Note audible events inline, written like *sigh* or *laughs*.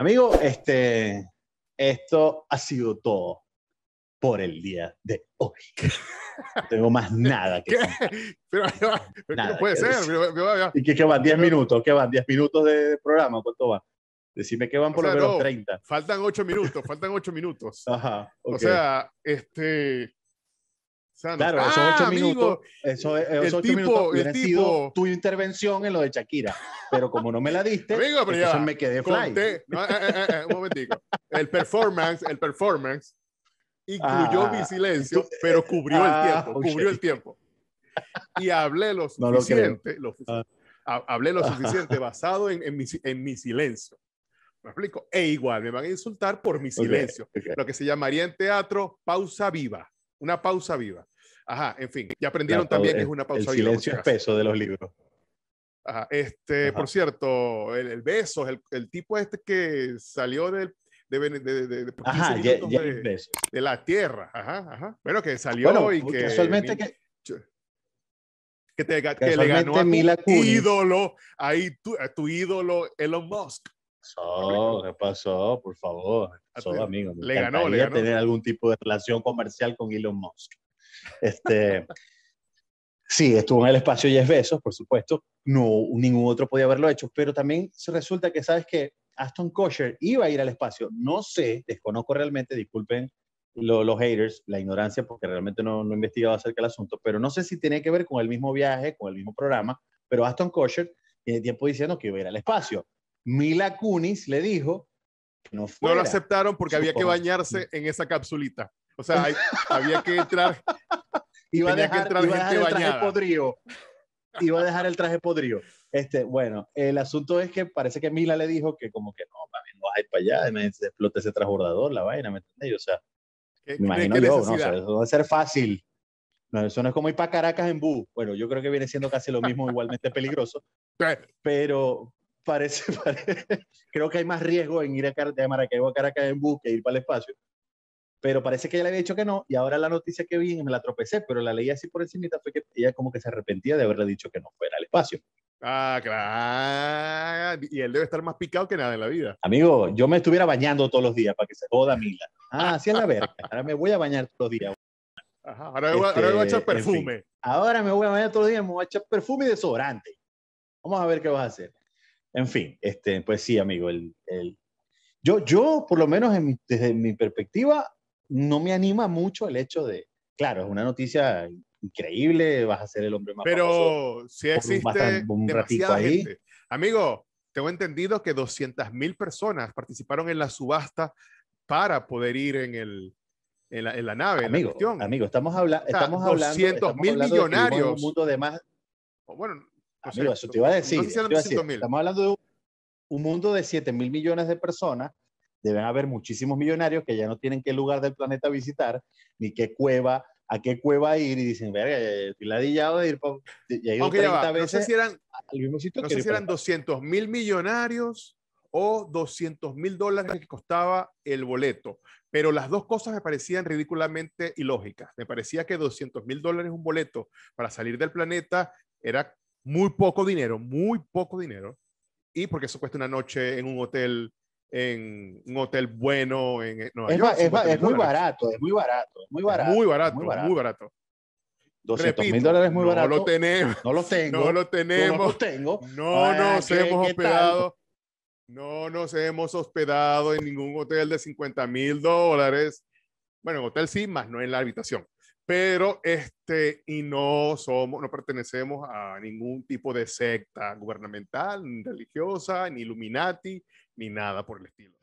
Amigo, este, esto ha sido todo por el día de hoy. No tengo más nada que *laughs* decir. Pero, no puede ser. ¿Y qué, van? ¿10 minutos? ¿Qué van? ¿10 minutos de programa? ¿Cuánto va? Decime que van por lo menos 30. Faltan 8 minutos, faltan 8 minutos. Ajá. O sea, este claro, esos ah, ocho minutos, eso, esos ocho minutos sido tu intervención en lo de Shakira, pero como no me la diste, me quedé fly. Eh, eh, eh, un El performance, el performance incluyó ah, mi silencio, pero cubrió el ah, tiempo, cubrió el tiempo. Y hablé lo suficiente, hablé lo *laughs* suficiente basado en, mi, silencio. Me explico. E igual, me van a insultar por mi silencio. Lo que se llamaría en teatro pausa viva. Una pausa viva. Ajá, en fin, ya aprendieron también que es una pausa viva. El silencio espeso de los libros. Ajá, este, por cierto, el, beso, el, el, tipo este que salió del, de, de, de, la tierra, ajá, ajá. Bueno, que salió y que... Casualmente que... Que, te, le ganó a tu ídolo, ahí tu, a tu ídolo Elon Musk pasó? ¿Qué pasó? Por favor. Ah, pasó, amigo. le ganó, le ganó. tener algún tipo de relación comercial con Elon Musk. Este, *laughs* sí, estuvo en el espacio Jeff Bezos, por supuesto. No, ningún otro podía haberlo hecho, pero también resulta que, ¿sabes que Aston Kosher iba a ir al espacio. No sé, desconozco realmente, disculpen los haters, la ignorancia, porque realmente no, no he investigado acerca del asunto, pero no sé si tiene que ver con el mismo viaje, con el mismo programa, pero Aston Kosher tiene tiempo diciendo que iba a ir al espacio. Mila Kunis le dijo que no No lo aceptaron porque había que bañarse en esa capsulita. O sea, había que *laughs* entrar. Iba a dejar, a dejar el traje podrido. Iba a dejar el traje podrido. Este, bueno, el asunto es que parece que Mila le dijo que como que no, va no hay para allá, me explote ese transbordador, la vaina, ¿me entiendes? O sea, me imagino ¿no? eso va a ser fácil. eso no es como ir para Caracas en bus. Bueno, yo creo que viene siendo casi lo mismo, igualmente peligroso. *laughs* Pero, *laughs* parece, creo que hay más riesgo en ir a Car de Maracaibo a Caracas en bus que ir para el espacio. Pero parece que ella le había dicho que no, y ahora la noticia que vi, me la tropecé, pero la leí así por encimita, fue que ella como que se arrepentía de haberle dicho que no fuera al espacio. Ah, claro. Y él debe estar más picado que nada en la vida. Amigo, yo me estuviera bañando todos los días para que se joda Mila. Ah, sí, a la verga. Ahora me voy a bañar todos los días. ahora, voy, me voy a este, echar perfume. ahora me voy a bañar todos los días, me voy a echar perfume y desodorante. Vamos a ver qué vas a hacer. En fin, este, pues sí, amigo, el, el, yo, yo, por lo menos desde mi perspectiva, no me anima mucho el hecho de, claro, es una noticia increíble, vas a ser el hombre más Pero si existe un, ratito ahí. Gente. Amigo, tengo entendido que 200.000 personas participaron en la subasta para poder ir en el en la, nave, amigo, amigo, estamos, hablando estamos hablando mil millonarios. mundo de más bueno, Amigo, eso te iba a decir. estamos hablando de un mundo de 7 mil millones de personas. Deben haber muchísimos millonarios que ya no tienen qué lugar del planeta visitar, ni qué cueva, a qué cueva ir. Y dicen, verga, estoy de ir. ya 30 veces si eran, al mismo sitio no sé si eran 200 mil millonarios o 200 mil dólares que costaba el boleto. Pero las dos cosas me parecían ridículamente ilógicas. Me parecía que 200 mil dólares un boleto para salir del planeta era muy poco dinero, muy poco dinero, y porque eso cuesta una noche en un hotel en un hotel bueno en eh, Nueva es, York, es, muy barato, es muy barato, muy barato. Muy barato, muy barato. 200 mil dólares muy barato. *laughs* No lo tenemos. No lo tengo. No lo tenemos. No, lo tengo. nos hemos hospedado. No nos hemos hospedado en ningún hotel de 50 mil dólares. Bueno, en hotel sí, más no en la habitación pero este, y no somos, no pertenecemos a ningún tipo de secta gubernamental, religiosa, ni Illuminati, ni nada por el estilo.